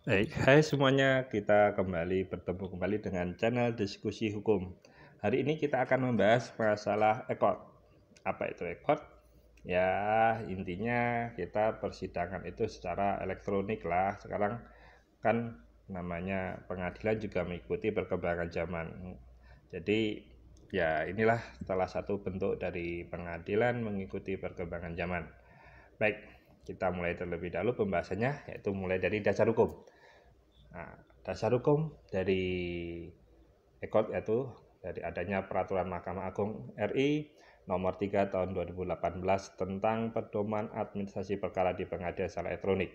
Baik, hai semuanya. Kita kembali bertemu kembali dengan channel Diskusi Hukum. Hari ini kita akan membahas masalah ekot. Apa itu ekot? Ya, intinya kita persidangan itu secara elektronik lah. Sekarang kan namanya pengadilan juga mengikuti perkembangan zaman. Jadi, ya inilah salah satu bentuk dari pengadilan mengikuti perkembangan zaman. Baik, kita mulai terlebih dahulu pembahasannya yaitu mulai dari dasar hukum. Nah, dasar hukum dari ekot yaitu dari adanya peraturan Mahkamah Agung RI nomor 3 tahun 2018 tentang pedoman administrasi perkara di pengadilan secara elektronik.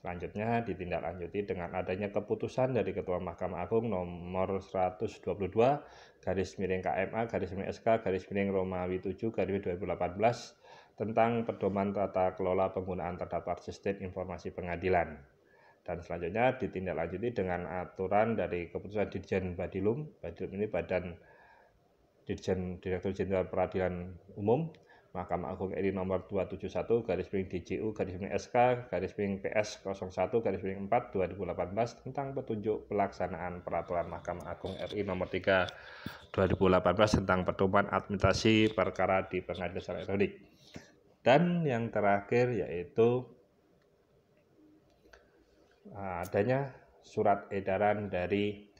Selanjutnya ditindaklanjuti dengan adanya keputusan dari Ketua Mahkamah Agung nomor 122 garis miring KMA garis miring SK garis miring Romawi 7 garis 2018 tentang pedoman tata kelola penggunaan terdapat sistem informasi pengadilan. Dan selanjutnya ditindaklanjuti dengan aturan dari keputusan Dirjen Badilum. Badilum ini badan Dirjen Direktur Jenderal Peradilan Umum Mahkamah Agung RI nomor 271 garis miring DJU garis miring SK garis miring PS 01 garis miring 4 2018 tentang petunjuk pelaksanaan peraturan Mahkamah Agung RI nomor 3 2018 tentang pedoman administrasi perkara di pengadilan elektronik. Dan yang terakhir yaitu eh, adanya surat edaran dari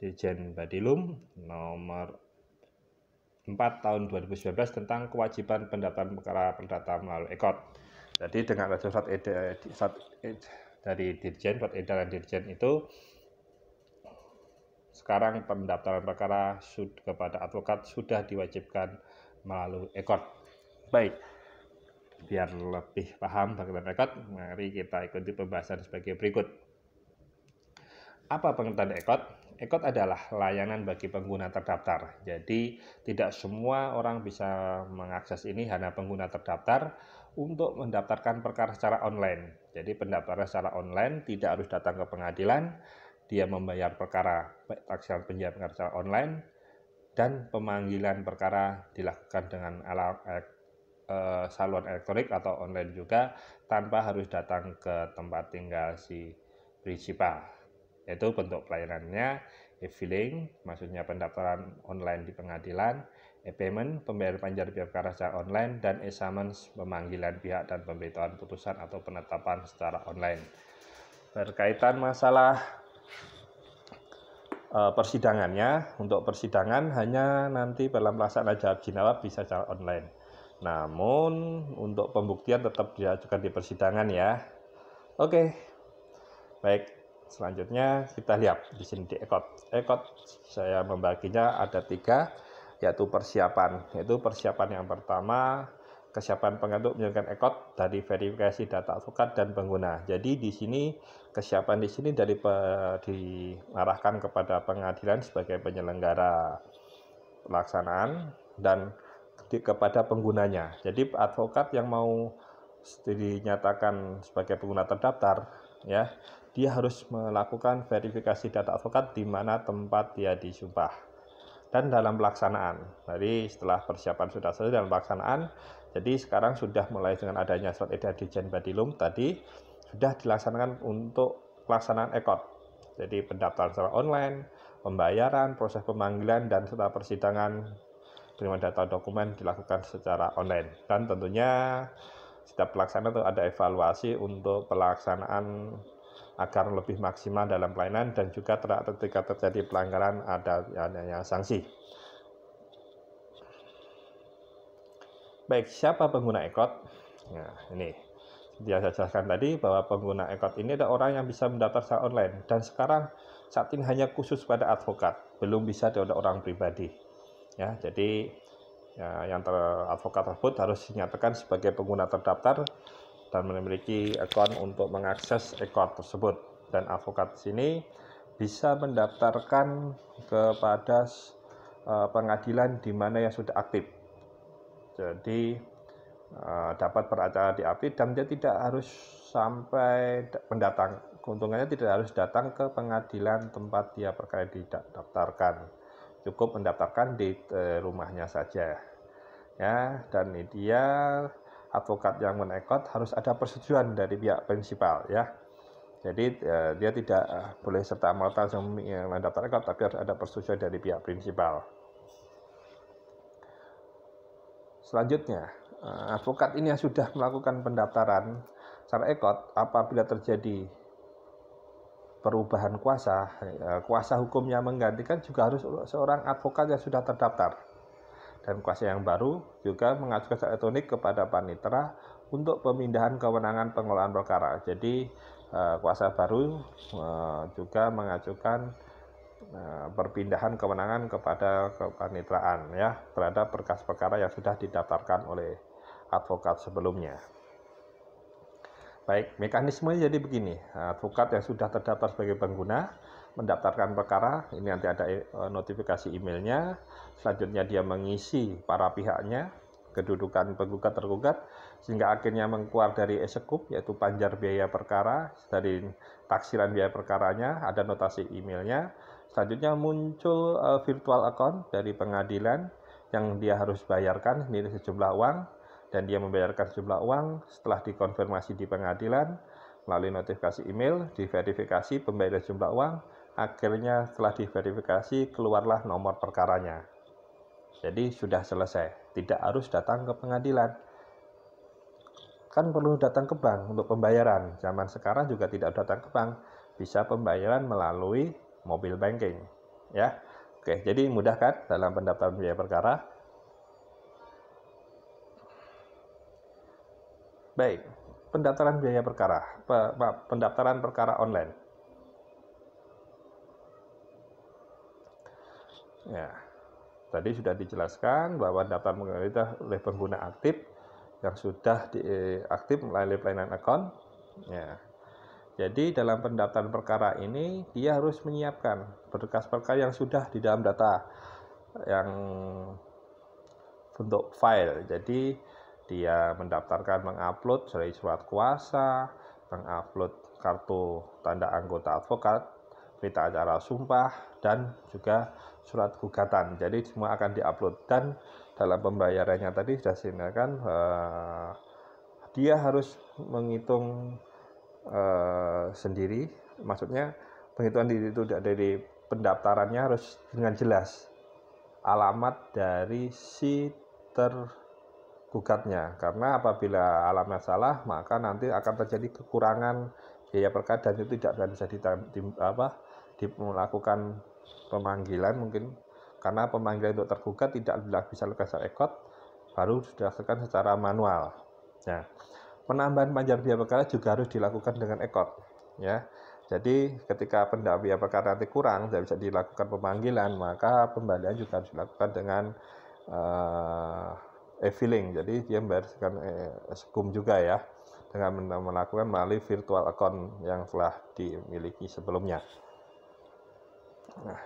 Dirjen Badilum nomor 4 tahun 2019 tentang kewajiban pendataan perkara perdata melalui ekot. Jadi dengan ada surat, edaran dari Dirjen, surat edaran Dirjen itu sekarang pendaftaran perkara kepada advokat sudah diwajibkan melalui ekot. Baik, biar lebih paham bagaimana ekot, mari kita ikuti pembahasan sebagai berikut. Apa pengertian ekot? Ekot adalah layanan bagi pengguna terdaftar. Jadi, tidak semua orang bisa mengakses ini hanya pengguna terdaftar untuk mendaftarkan perkara secara online. Jadi, pendaftaran secara online tidak harus datang ke pengadilan, dia membayar perkara taksiran penjara secara online dan pemanggilan perkara dilakukan dengan alat Eh, saluran elektronik atau online juga tanpa harus datang ke tempat tinggal si principal. Yaitu bentuk pelayanannya e-filing, maksudnya pendaftaran online di pengadilan, e-payment, pembayaran panjar biaya perkara secara online, dan e-summons, pemanggilan pihak dan pemberitahuan putusan atau penetapan secara online. Berkaitan masalah eh, persidangannya untuk persidangan hanya nanti dalam pelaksanaan jawab jinawab bisa secara online namun untuk pembuktian tetap diajukan di persidangan ya. Oke. Baik, selanjutnya kita lihat di sini di ekot. Ekot saya membaginya ada tiga yaitu persiapan. Yaitu persiapan yang pertama kesiapan pengaduk menjalankan ekot dari verifikasi data advokat dan pengguna. Jadi di sini kesiapan di sini dari pe, diarahkan kepada pengadilan sebagai penyelenggara pelaksanaan dan di, kepada penggunanya. Jadi advokat yang mau dinyatakan sebagai pengguna terdaftar ya, dia harus melakukan verifikasi data advokat di mana tempat dia disumpah dan dalam pelaksanaan. Jadi setelah persiapan sudah selesai dalam pelaksanaan, jadi sekarang sudah mulai dengan adanya surat edar di Badilum tadi sudah dilaksanakan untuk pelaksanaan ekot. Jadi pendaftaran secara online, pembayaran, proses pemanggilan dan setelah persidangan penerima data dokumen dilakukan secara online dan tentunya setiap pelaksana itu ada evaluasi untuk pelaksanaan agar lebih maksimal dalam pelayanan dan juga ketika terjadi pelanggaran ada adanya sanksi. Baik, siapa pengguna ekot? Nah, ya, ini dia saya jelaskan tadi bahwa pengguna ekot ini ada orang yang bisa mendaftar secara online dan sekarang saat ini hanya khusus pada advokat, belum bisa ada orang pribadi ya jadi ya, yang ter, tersebut harus dinyatakan sebagai pengguna terdaftar dan memiliki akun untuk mengakses ekor tersebut dan advokat sini bisa mendaftarkan kepada e, pengadilan di mana yang sudah aktif jadi e, dapat beracara di aktif dan dia tidak harus sampai mendatang. keuntungannya tidak harus datang ke pengadilan tempat dia perkara didaftarkan cukup mendaftarkan di eh, rumahnya saja ya dan ini dia, advokat yang menekot harus ada persetujuan dari pihak prinsipal ya jadi eh, dia tidak eh, boleh serta merta yang mendaftar ekot tapi harus ada persetujuan dari pihak prinsipal selanjutnya advokat ini yang sudah melakukan pendaftaran secara ekot apabila terjadi perubahan kuasa, ya, kuasa hukum yang menggantikan juga harus seorang advokat yang sudah terdaftar. Dan kuasa yang baru juga mengajukan secara elektronik kepada panitera untuk pemindahan kewenangan pengelolaan perkara. Jadi eh, kuasa baru eh, juga mengajukan eh, perpindahan kewenangan kepada kepanitraan ya terhadap berkas perkara yang sudah didaftarkan oleh advokat sebelumnya. Baik, mekanismenya jadi begini. Advokat yang sudah terdaftar sebagai pengguna mendaftarkan perkara, ini nanti ada eh, notifikasi emailnya. Selanjutnya dia mengisi para pihaknya, kedudukan penggugat tergugat, sehingga akhirnya mengkuar dari esekup yaitu panjar biaya perkara, dari taksiran biaya perkaranya, ada notasi emailnya. Selanjutnya muncul eh, virtual account dari pengadilan yang dia harus bayarkan, ini sejumlah uang dan dia membayarkan jumlah uang setelah dikonfirmasi di pengadilan melalui notifikasi email, diverifikasi pembayaran jumlah uang, akhirnya setelah diverifikasi keluarlah nomor perkaranya. Jadi sudah selesai, tidak harus datang ke pengadilan. Kan perlu datang ke bank untuk pembayaran. Zaman sekarang juga tidak datang ke bank, bisa pembayaran melalui mobile banking, ya. Oke, jadi mudah kan dalam pendaftaran biaya perkara? Baik, pendaftaran biaya perkara, pendaftaran perkara online. Ya, tadi sudah dijelaskan bahwa daftar mengenai oleh pengguna aktif yang sudah diaktif eh, melalui pelayanan account. Ya. Jadi dalam pendaftaran perkara ini dia harus menyiapkan berkas perkara yang sudah di dalam data yang bentuk file. Jadi dia mendaftarkan mengupload dari surat kuasa, mengupload kartu tanda anggota advokat, berita acara sumpah, dan juga surat gugatan. Jadi semua akan diupload dan dalam pembayarannya tadi sudah sinyalkan eh, dia harus menghitung eh, sendiri, maksudnya penghitungan diri itu dari pendaftarannya harus dengan jelas alamat dari si ter gugatnya karena apabila alamnya salah maka nanti akan terjadi kekurangan biaya perkara dan itu tidak bisa ditim, apa, dilakukan pemanggilan mungkin karena pemanggilan untuk tergugat tidak bisa lekas ekot baru dilakukan secara manual. Nah, penambahan panjang biaya perkara juga harus dilakukan dengan ekot ya. Jadi ketika biaya perkara nanti kurang tidak bisa dilakukan pemanggilan, maka pembalian juga harus dilakukan dengan uh, e eh, filing jadi dia membayarkan e eh, juga ya dengan melakukan melalui virtual account yang telah dimiliki sebelumnya. Nah.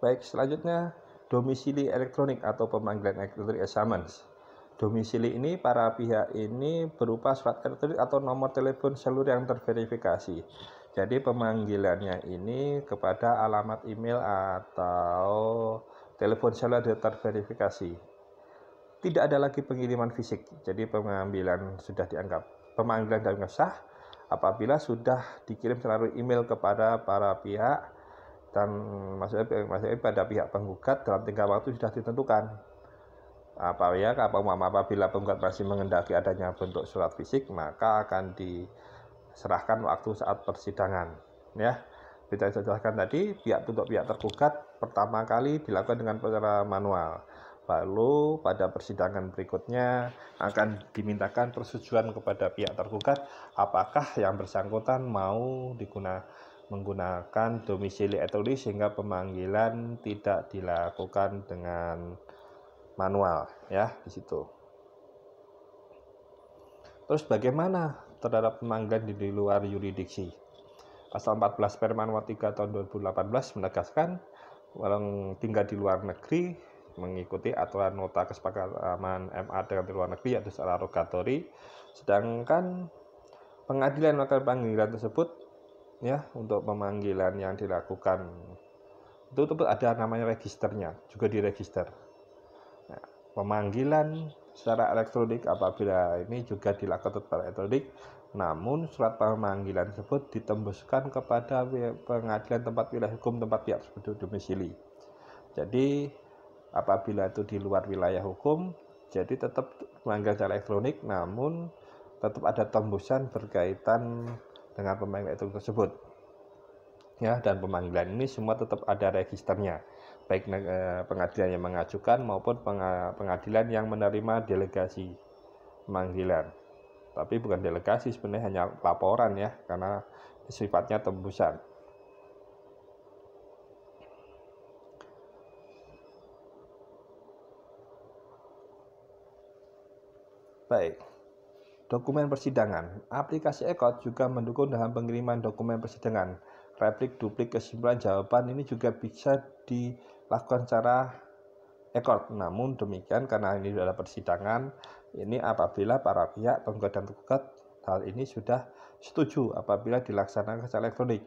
Baik, selanjutnya domisili elektronik atau pemanggilan elektronik summons. Domisili ini para pihak ini berupa surat elektronik atau nomor telepon seluruh yang terverifikasi. Jadi pemanggilannya ini kepada alamat email atau telepon seluler yang terverifikasi. Tidak ada lagi pengiriman fisik, jadi pengambilan sudah dianggap pemanggilan dan sah apabila sudah dikirim melalui email kepada para pihak dan maksudnya, maksudnya pada pihak penggugat dalam tingkah waktu sudah ditentukan apa ya apa mama apabila penggugat masih mengendaki adanya bentuk surat fisik maka akan diserahkan waktu saat persidangan ya kita jelaskan tadi pihak untuk pihak tergugat pertama kali dilakukan dengan cara manual lalu pada persidangan berikutnya akan dimintakan persetujuan kepada pihak tergugat apakah yang bersangkutan mau digunakan menggunakan domisili etoli sehingga pemanggilan tidak dilakukan dengan manual ya di situ. Terus bagaimana terhadap pemanggilan di luar yuridiksi? Pasal 14 permen 3 tahun 2018 menegaskan orang tinggal di luar negeri mengikuti aturan nota kesepakatan MA dengan di luar negeri yaitu secara rogatori sedangkan pengadilan melakukan panggilan tersebut ya untuk pemanggilan yang dilakukan itu, itu ada namanya registernya juga diregister nah, pemanggilan secara elektronik apabila ini juga dilakukan secara elektronik namun surat pemanggilan tersebut ditembuskan kepada pengadilan tempat wilayah hukum tempat pihak tersebut domisili jadi apabila itu di luar wilayah hukum jadi tetap pemanggilan secara elektronik namun tetap ada tembusan berkaitan dengan pemain itu tersebut. Ya, dan pemanggilan ini semua tetap ada registernya, baik eh, pengadilan yang mengajukan maupun pengadilan yang menerima delegasi pemanggilan. Tapi bukan delegasi sebenarnya hanya laporan ya, karena sifatnya tembusan. Baik. Dokumen persidangan. Aplikasi ECOT juga mendukung dalam pengiriman dokumen persidangan. Replik, duplik, kesimpulan jawaban ini juga bisa dilakukan secara ECOT. Namun demikian karena ini adalah persidangan, ini apabila para pihak penggugat dan tergugat hal ini sudah setuju apabila dilaksanakan secara elektronik.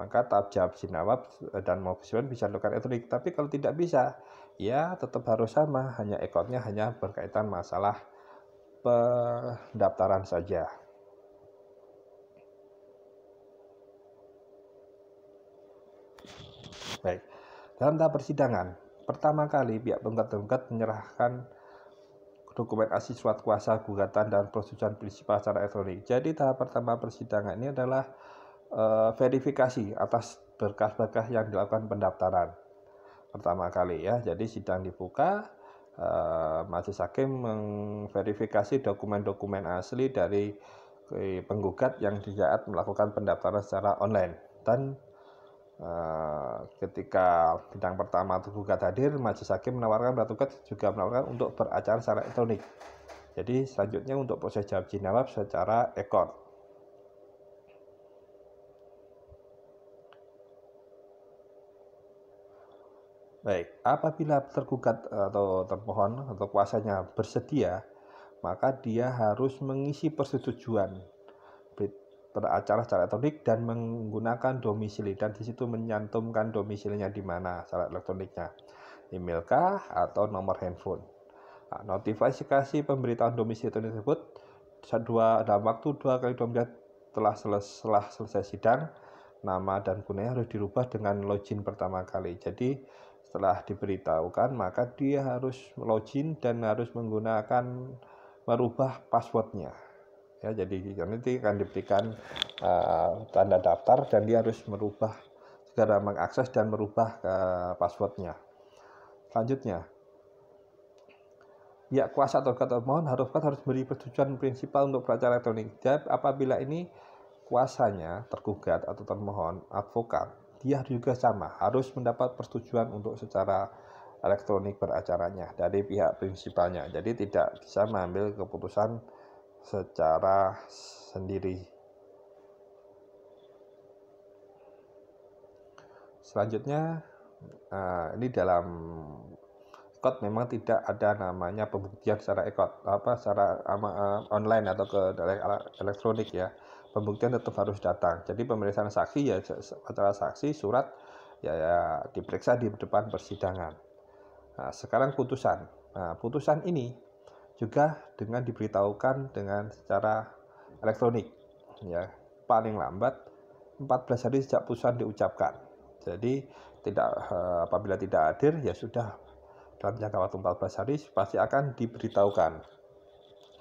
Maka tahap jawab sinawab dan mau kesimpulan bisa dilakukan elektronik. Tapi kalau tidak bisa, ya tetap harus sama. Hanya ekotnya hanya berkaitan masalah pendaftaran saja. Baik, dalam tahap persidangan, pertama kali pihak penggugat-penggugat menyerahkan dokumen asli surat kuasa gugatan dan persetujuan prinsip secara elektronik. Jadi tahap pertama persidangan ini adalah uh, verifikasi atas berkas-berkas yang dilakukan pendaftaran pertama kali ya. Jadi sidang dibuka, uh, majelis hakim mengverifikasi dokumen-dokumen asli dari eh, penggugat yang dijahat melakukan pendaftaran secara online dan uh, ketika bidang pertama tergugat hadir majelis hakim menawarkan tergugat juga menawarkan untuk beracara secara elektronik jadi selanjutnya untuk proses jawab jinawab secara ekor Baik, apabila tergugat atau terpohon atau kuasanya bersedia, maka dia harus mengisi persetujuan pada acara secara elektronik dan menggunakan domisili dan di situ menyantumkan domisilinya di mana secara elektroniknya email kah atau nomor handphone nah, notifikasi pemberitahuan domisili tersebut dua dalam waktu dua kali dua menit telah selesai, selesai sidang nama dan gunanya harus dirubah dengan login pertama kali jadi setelah diberitahukan, maka dia harus login dan harus menggunakan merubah passwordnya. Ya, jadi nanti akan diberikan uh, tanda daftar dan dia harus merubah segera mengakses dan merubah ke eh, passwordnya. Selanjutnya, ya, kuasa atau kata termohon haruskan harus beri persetujuan prinsipal untuk pelajar elektronik. dan apabila ini kuasanya tergugat atau termohon advokat dia juga sama harus mendapat persetujuan untuk secara elektronik beracaranya dari pihak prinsipalnya. Jadi tidak bisa mengambil keputusan secara sendiri. Selanjutnya eh, ini dalam ekot memang tidak ada namanya pembuktian secara ekot apa secara eh, online atau ke elektronik ya pembuktian tetap harus datang. Jadi pemeriksaan saksi ya acara saksi surat ya, ya diperiksa di depan persidangan. Nah, sekarang putusan. Nah, putusan ini juga dengan diberitahukan dengan secara elektronik ya paling lambat 14 hari sejak putusan diucapkan. Jadi tidak eh, apabila tidak hadir ya sudah dalam jangka waktu 14 hari pasti akan diberitahukan.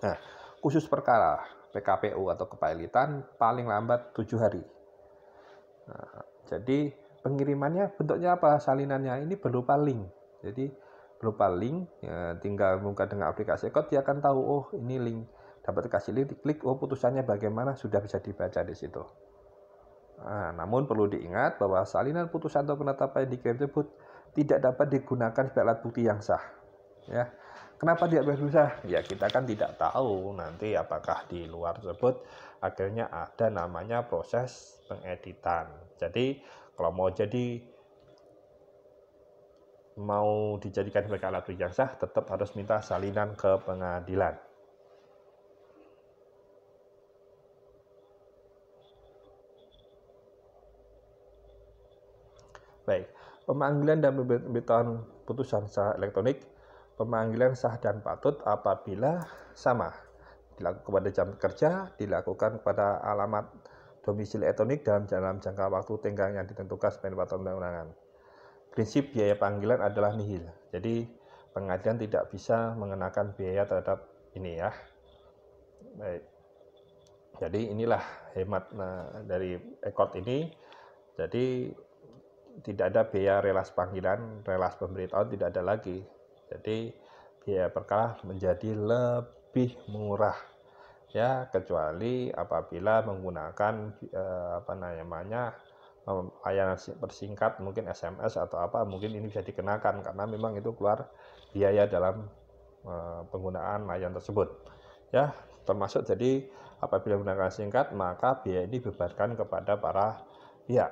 Nah, khusus perkara PKPU atau kepailitan paling lambat tujuh hari. Nah, jadi pengirimannya bentuknya apa? Salinannya ini berupa link. Jadi berupa link, ya, tinggal buka dengan aplikasi code dia akan tahu oh ini link dapat dikasih link diklik oh putusannya bagaimana sudah bisa dibaca di situ. Nah, namun perlu diingat bahwa salinan putusan atau penetapan yang dikirim tersebut tidak dapat digunakan sebagai alat bukti yang sah. Ya, Kenapa tidak berusaha? Ya kita kan tidak tahu nanti apakah di luar tersebut akhirnya ada namanya proses pengeditan. Jadi kalau mau jadi mau dijadikan sebagai alat bukti sah tetap harus minta salinan ke pengadilan. Baik, pemanggilan dan pemberitahuan putusan secara elektronik pemanggilan sah dan patut apabila sama dilakukan kepada jam kerja, dilakukan kepada alamat domisili etonik dalam dalam jangka waktu tenggang yang ditentukan sebagai peraturan undang-undangan. Prinsip biaya panggilan adalah nihil. Jadi pengadilan tidak bisa mengenakan biaya terhadap ini ya. Baik. Jadi inilah hemat nah, dari ekor ini. Jadi tidak ada biaya relas panggilan, relas pemberitahuan tidak ada lagi. Jadi biaya perkara menjadi lebih murah ya kecuali apabila menggunakan eh, apa namanya layanan persingkat mungkin SMS atau apa mungkin ini bisa dikenakan karena memang itu keluar biaya dalam eh, penggunaan layanan tersebut ya termasuk jadi apabila menggunakan singkat maka biaya ini dibebankan kepada para pihak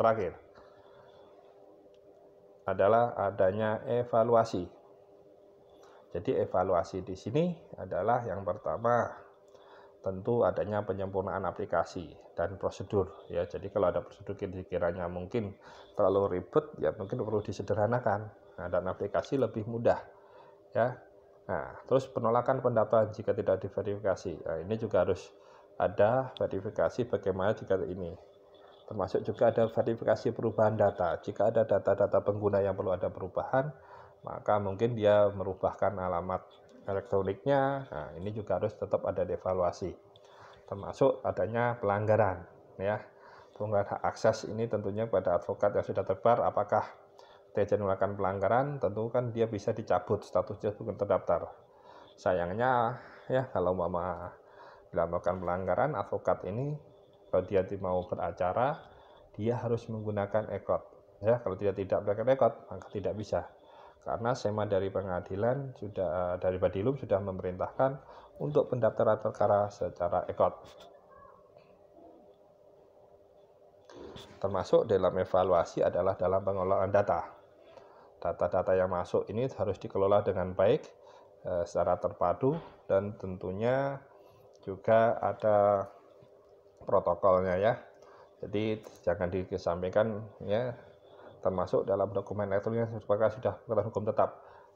terakhir adalah adanya evaluasi. Jadi evaluasi di sini adalah yang pertama tentu adanya penyempurnaan aplikasi dan prosedur ya. Jadi kalau ada prosedur kira kiranya mungkin terlalu ribet ya mungkin perlu disederhanakan. Nah, dan aplikasi lebih mudah ya. Nah, terus penolakan pendapat jika tidak diverifikasi. Nah, ini juga harus ada verifikasi bagaimana jika ini Termasuk juga ada verifikasi perubahan data. Jika ada data-data pengguna yang perlu ada perubahan, maka mungkin dia merubahkan alamat elektroniknya. Nah, ini juga harus tetap ada devaluasi. Termasuk adanya pelanggaran, ya. Pelanggaran hak akses ini tentunya pada advokat yang sudah terbar apakah dia melakukan pelanggaran, tentu kan dia bisa dicabut statusnya bukan terdaftar. Sayangnya ya kalau mama dilakukan melakukan pelanggaran advokat ini kalau dia mau beracara dia harus menggunakan ekot ya kalau tidak tidak menggunakan ekot maka tidak bisa karena sema dari pengadilan sudah eh, dari Badilum sudah memerintahkan untuk pendaftaran perkara secara ekot termasuk dalam evaluasi adalah dalam pengelolaan data data-data yang masuk ini harus dikelola dengan baik eh, secara terpadu dan tentunya juga ada protokolnya ya. Jadi jangan disampaikan ya termasuk dalam dokumen elektronik yang sebagai sudah pengetahuan hukum tetap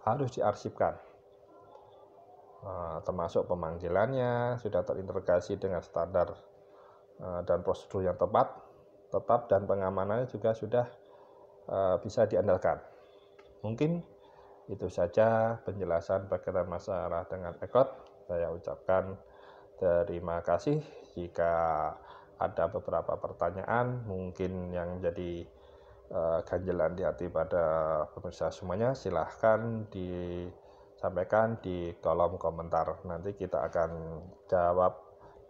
harus diarsipkan. Nah, termasuk pemanggilannya sudah terintegrasi dengan standar eh, dan prosedur yang tepat, tetap dan pengamanannya juga sudah eh, bisa diandalkan. Mungkin itu saja penjelasan berkaitan masalah dengan ekot. Saya ucapkan terima kasih jika ada beberapa pertanyaan mungkin yang jadi uh, ganjelan di hati pada pemirsa semuanya silahkan disampaikan di kolom komentar nanti kita akan jawab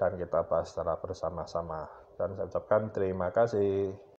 dan kita bahas secara bersama-sama dan saya ucapkan terima kasih